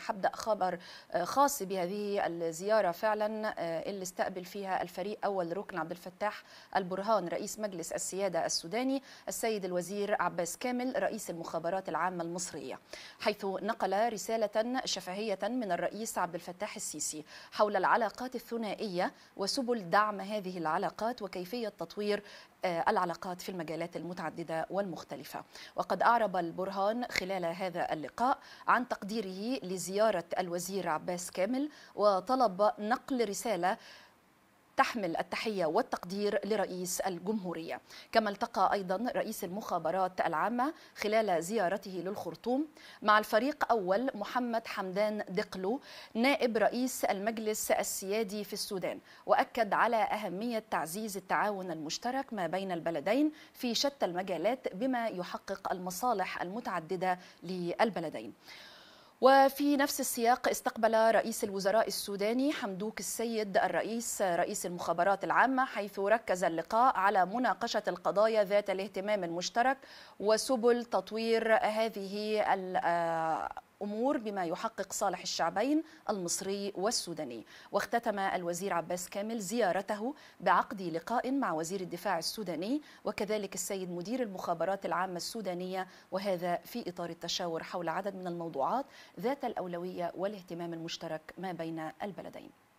حبدأ خبر آه، خاص بهذه الزيارة فعلا آه، اللي استقبل فيها الفريق أول ركن عبد الفتاح البرهان رئيس مجلس السيادة السوداني السيد الوزير عباس كامل رئيس المخابرات العامة المصرية حيث نقل رسالة شفهية من الرئيس عبد الفتاح السيسي حول العلاقات الثنائية وسبل دعم هذه العلاقات وكيفية تطوير آه، العلاقات في المجالات المتعددة والمختلفة وقد أعرب البرهان خلال هذا اللقاء عن تقديره لزيارة الوزير عباس كامل وطلب نقل رسالة تحمل التحية والتقدير لرئيس الجمهورية كما التقى أيضا رئيس المخابرات العامة خلال زيارته للخرطوم مع الفريق أول محمد حمدان دقلو نائب رئيس المجلس السيادي في السودان وأكد على أهمية تعزيز التعاون المشترك ما بين البلدين في شتى المجالات بما يحقق المصالح المتعددة للبلدين وفي نفس السياق استقبل رئيس الوزراء السوداني حمدوك السيد الرئيس رئيس المخابرات العامة حيث ركز اللقاء على مناقشة القضايا ذات الاهتمام المشترك وسبل تطوير هذه آه، أمور بما يحقق صالح الشعبين المصري والسوداني واختتم الوزير عباس كامل زيارته بعقد لقاء مع وزير الدفاع السوداني وكذلك السيد مدير المخابرات العامة السودانية وهذا في إطار التشاور حول عدد من الموضوعات ذات الأولوية والاهتمام المشترك ما بين البلدين